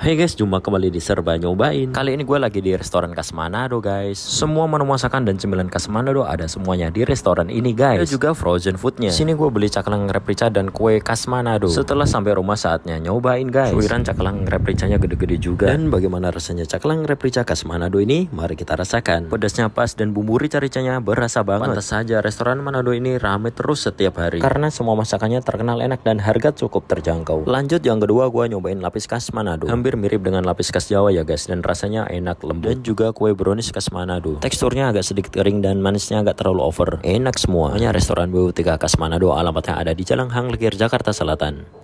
Hey guys, jumpa kembali di Serba Nyobain Kali ini gue lagi di restoran khas Manado guys Semua menu masakan dan cemilan khas Manado ada semuanya di restoran ini guys Ada juga frozen foodnya Sini gue beli caklang reprica dan kue khas Manado Setelah sampai rumah saatnya nyobain guys Suiran caklang repricanya gede-gede juga Dan bagaimana rasanya caklang reprica khas Manado ini? Mari kita rasakan Pedasnya pas dan bumbu rica-ricanya berasa banget Pantas saja restoran Manado ini rame terus setiap hari Karena semua masakannya terkenal enak dan harga cukup terjangkau Lanjut yang kedua gue nyobain lapis khas Manado Hampir hampir mirip dengan lapis khas Jawa ya guys dan rasanya enak lembut dan juga kue brownies khas Manado. Teksturnya agak sedikit kering dan manisnya agak terlalu over. Enak semua hanya restoran BU3 khas Manado alamatnya ada di Jalan Hang legir Jakarta Selatan.